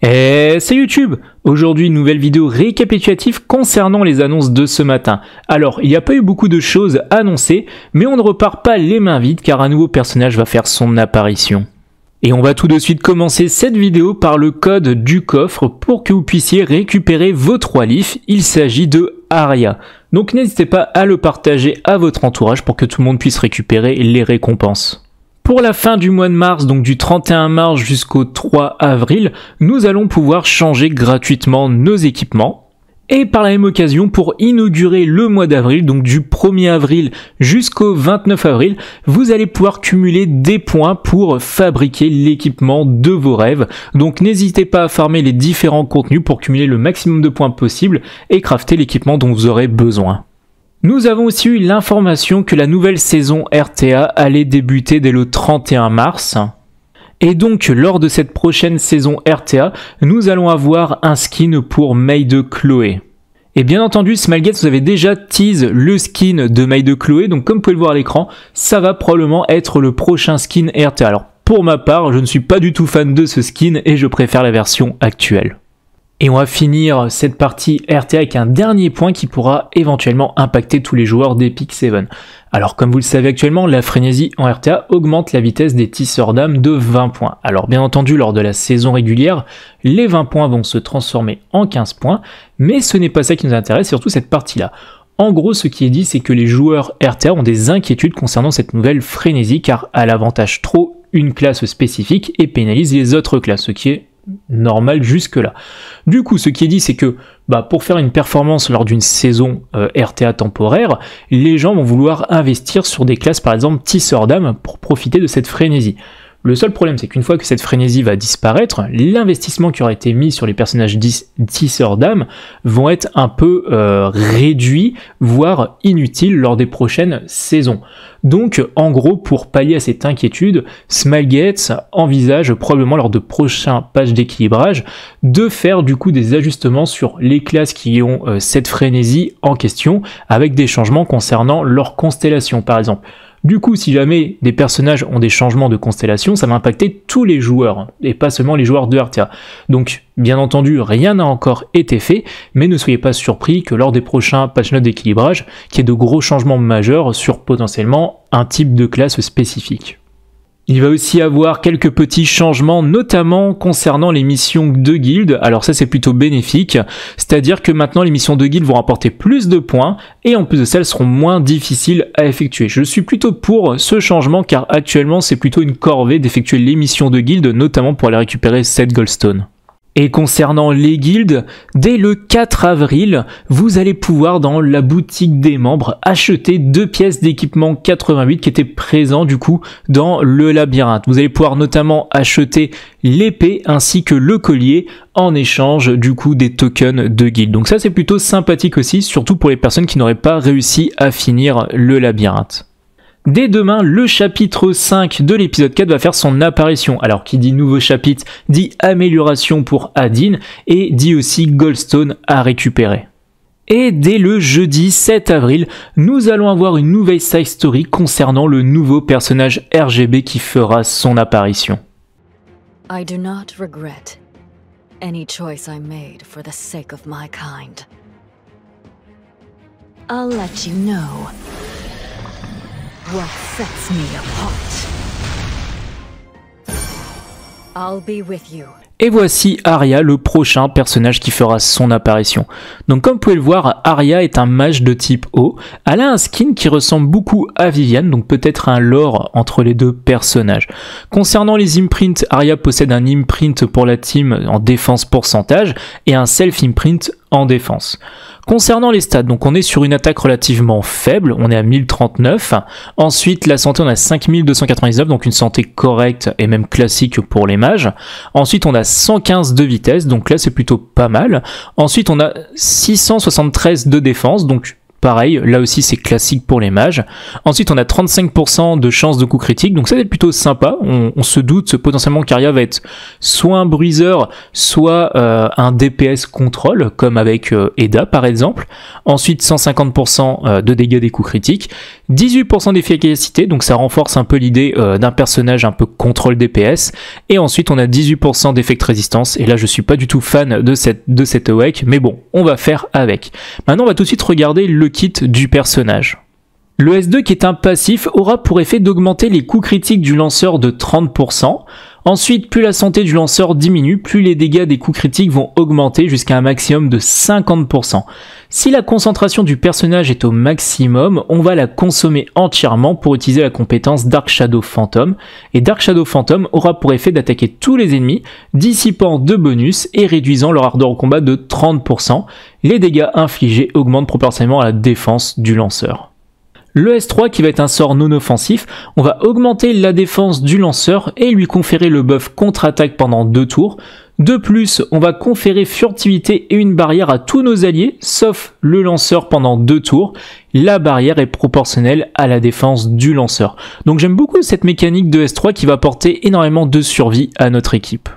Et eh, c'est YouTube Aujourd'hui, nouvelle vidéo récapitulative concernant les annonces de ce matin. Alors, il n'y a pas eu beaucoup de choses annoncées, mais on ne repart pas les mains vides car un nouveau personnage va faire son apparition. Et on va tout de suite commencer cette vidéo par le code du coffre pour que vous puissiez récupérer vos trois livres. Il s'agit de Aria. Donc n'hésitez pas à le partager à votre entourage pour que tout le monde puisse récupérer les récompenses. Pour la fin du mois de mars, donc du 31 mars jusqu'au 3 avril, nous allons pouvoir changer gratuitement nos équipements. Et par la même occasion, pour inaugurer le mois d'avril, donc du 1er avril jusqu'au 29 avril, vous allez pouvoir cumuler des points pour fabriquer l'équipement de vos rêves. Donc n'hésitez pas à farmer les différents contenus pour cumuler le maximum de points possible et crafter l'équipement dont vous aurez besoin. Nous avons aussi eu l'information que la nouvelle saison RTA allait débuter dès le 31 mars. Et donc lors de cette prochaine saison RTA, nous allons avoir un skin pour May de Chloé. Et bien entendu, Smilegate vous avez déjà tease le skin de May de Chloé, donc comme vous pouvez le voir à l'écran, ça va probablement être le prochain skin RTA. Alors pour ma part, je ne suis pas du tout fan de ce skin et je préfère la version actuelle. Et on va finir cette partie RTA avec un dernier point qui pourra éventuellement impacter tous les joueurs d'Epic 7. Alors comme vous le savez actuellement, la frénésie en RTA augmente la vitesse des tisseurs d'âme de 20 points. Alors bien entendu, lors de la saison régulière, les 20 points vont se transformer en 15 points, mais ce n'est pas ça qui nous intéresse, surtout cette partie-là. En gros, ce qui est dit, c'est que les joueurs RTA ont des inquiétudes concernant cette nouvelle frénésie, car elle avantage trop une classe spécifique et pénalise les autres classes, ce qui est normal jusque-là. Du coup, ce qui est dit, c'est que bah, pour faire une performance lors d'une saison euh, RTA temporaire, les gens vont vouloir investir sur des classes, par exemple, tisseur d'âme, pour profiter de cette frénésie. Le seul problème, c'est qu'une fois que cette frénésie va disparaître, l'investissement qui aura été mis sur les personnages tisseurs d'âme vont être un peu euh, réduits, voire inutiles lors des prochaines saisons. Donc, en gros, pour pallier à cette inquiétude, Smilegates envisage probablement lors de prochains pages d'équilibrage de faire du coup des ajustements sur les classes qui ont euh, cette frénésie en question, avec des changements concernant leur constellation par exemple. Du coup, si jamais des personnages ont des changements de constellation, ça va impacter tous les joueurs, et pas seulement les joueurs de Artia. Donc, bien entendu, rien n'a encore été fait, mais ne soyez pas surpris que lors des prochains patch notes d'équilibrage, qu'il y ait de gros changements majeurs sur potentiellement un type de classe spécifique. Il va aussi avoir quelques petits changements, notamment concernant les missions de guild. Alors ça, c'est plutôt bénéfique. C'est-à-dire que maintenant, les missions de guildes vont rapporter plus de points et en plus de ça, elles seront moins difficiles à effectuer. Je suis plutôt pour ce changement car actuellement, c'est plutôt une corvée d'effectuer les missions de guild, notamment pour aller récupérer cette goldstone. Et concernant les guildes, dès le 4 avril, vous allez pouvoir dans la boutique des membres acheter deux pièces d'équipement 88 qui étaient présents du coup dans le labyrinthe. Vous allez pouvoir notamment acheter l'épée ainsi que le collier en échange du coup des tokens de guild. Donc ça c'est plutôt sympathique aussi, surtout pour les personnes qui n'auraient pas réussi à finir le labyrinthe. Dès demain, le chapitre 5 de l'épisode 4 va faire son apparition. Alors, qui dit nouveau chapitre, dit amélioration pour Adine et dit aussi Goldstone à récupérer. Et dès le jeudi 7 avril, nous allons avoir une nouvelle side story concernant le nouveau personnage RGB qui fera son apparition. I do not regret any choice I made for the sake of my kind. I'll let you what sets me apart. I'll be with you. Et voici Aria, le prochain personnage qui fera son apparition. Donc comme vous pouvez le voir, Aria est un mage de type O. Elle a un skin qui ressemble beaucoup à Viviane, donc peut-être un lore entre les deux personnages. Concernant les imprints, Aria possède un imprint pour la team en défense pourcentage et un self-imprint en défense. Concernant les stats, donc on est sur une attaque relativement faible, on est à 1039. Ensuite, la santé, on a 5299, donc une santé correcte et même classique pour les mages. Ensuite, on a 115 de vitesse, donc là c'est plutôt pas mal. Ensuite on a 673 de défense, donc Pareil, là aussi c'est classique pour les mages. Ensuite on a 35% de chance de coup critique, donc ça va être plutôt sympa. On, se doute potentiellement qu'Aria va être soit un bruiseur, soit euh, un DPS contrôle, comme avec euh, Eda par exemple. Ensuite 150% euh, de dégâts des coups critiques, 18% d'efficacité, donc ça renforce un peu l'idée d'un personnage un peu contrôle DPS. Et ensuite on a 18% de résistance, et là je suis pas du tout fan de cette de cette awake, mais bon, on va faire avec. Maintenant on va tout de suite regarder le kit du personnage. Le S2 qui est un passif aura pour effet d'augmenter les coûts critiques du lanceur de 30%, Ensuite, plus la santé du lanceur diminue, plus les dégâts des coups critiques vont augmenter jusqu'à un maximum de 50%. Si la concentration du personnage est au maximum, on va la consommer entièrement pour utiliser la compétence Dark Shadow Phantom, et Dark Shadow Phantom aura pour effet d'attaquer tous les ennemis, dissipant deux bonus et réduisant leur ardeur au combat de 30%. Les dégâts infligés augmentent proportionnellement à la défense du lanceur. Le S3 qui va être un sort non offensif, on va augmenter la défense du lanceur et lui conférer le buff contre-attaque pendant deux tours. De plus, on va conférer furtivité et une barrière à tous nos alliés, sauf le lanceur pendant deux tours. La barrière est proportionnelle à la défense du lanceur. Donc j'aime beaucoup cette mécanique de S3 qui va porter énormément de survie à notre équipe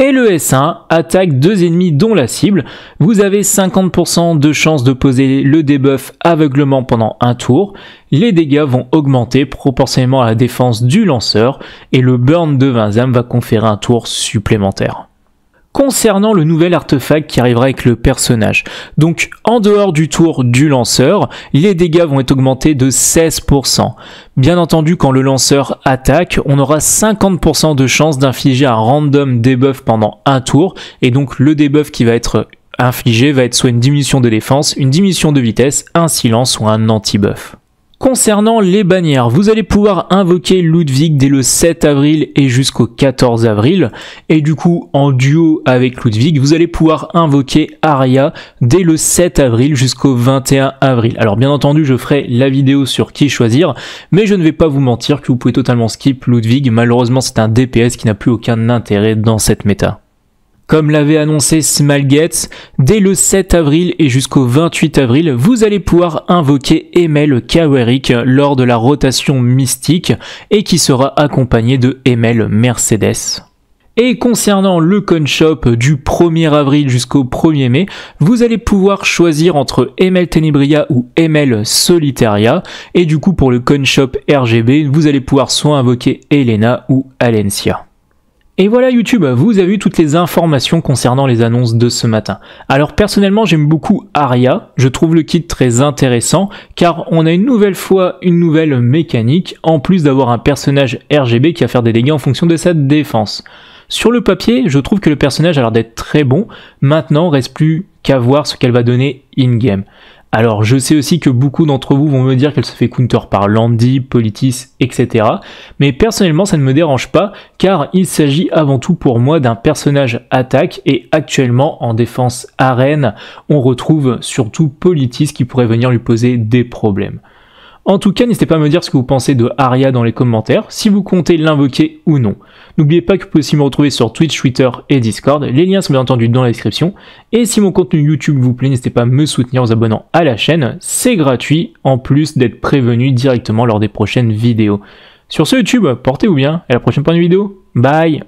et le S1 attaque deux ennemis dont la cible. Vous avez 50% de chance de poser le debuff aveuglement pendant un tour. Les dégâts vont augmenter proportionnellement à la défense du lanceur et le burn de Vinzam va conférer un tour supplémentaire concernant le nouvel artefact qui arrivera avec le personnage. Donc en dehors du tour du lanceur, les dégâts vont être augmentés de 16%. Bien entendu, quand le lanceur attaque, on aura 50% de chance d'infliger un random debuff pendant un tour, et donc le debuff qui va être infligé va être soit une diminution de défense, une diminution de vitesse, un silence ou un anti-buff. Concernant les bannières, vous allez pouvoir invoquer Ludwig dès le 7 avril et jusqu'au 14 avril. Et du coup, en duo avec Ludwig, vous allez pouvoir invoquer Aria dès le 7 avril jusqu'au 21 avril. Alors bien entendu, je ferai la vidéo sur qui choisir, mais je ne vais pas vous mentir que vous pouvez totalement skip Ludwig. Malheureusement, c'est un DPS qui n'a plus aucun intérêt dans cette méta. Comme l'avait annoncé Smallgates, dès le 7 avril et jusqu'au 28 avril, vous allez pouvoir invoquer Emel Kawerik lors de la rotation mystique et qui sera accompagné de Emel Mercedes. Et concernant le con shop du 1er avril jusqu'au 1er mai, vous allez pouvoir choisir entre Emel Tenebria ou Emel Solitaria. Et du coup, pour le con shop RGB, vous allez pouvoir soit invoquer Elena ou Alencia. Et voilà YouTube, vous avez eu toutes les informations concernant les annonces de ce matin. Alors personnellement j'aime beaucoup Aria, je trouve le kit très intéressant car on a une nouvelle fois une nouvelle mécanique en plus d'avoir un personnage RGB qui va faire des dégâts en fonction de sa défense. Sur le papier, je trouve que le personnage a l'air d'être très bon, maintenant reste plus qu'à voir ce qu'elle va donner in-game. Alors je sais aussi que beaucoup d'entre vous vont me dire qu'elle se fait counter par Landy, Politis, etc. Mais personnellement ça ne me dérange pas car il s'agit avant tout pour moi d'un personnage attaque et actuellement en défense arène on retrouve surtout Politis qui pourrait venir lui poser des problèmes. En tout cas, n'hésitez pas à me dire ce que vous pensez de Aria dans les commentaires, si vous comptez l'invoquer ou non. N'oubliez pas que vous pouvez aussi me retrouver sur Twitch, Twitter et Discord, les liens sont bien entendu dans la description. Et si mon contenu YouTube vous plaît, n'hésitez pas à me soutenir en vous abonnant à la chaîne, c'est gratuit, en plus d'être prévenu directement lors des prochaines vidéos. Sur ce YouTube, portez-vous bien, et à la prochaine pour une vidéo, bye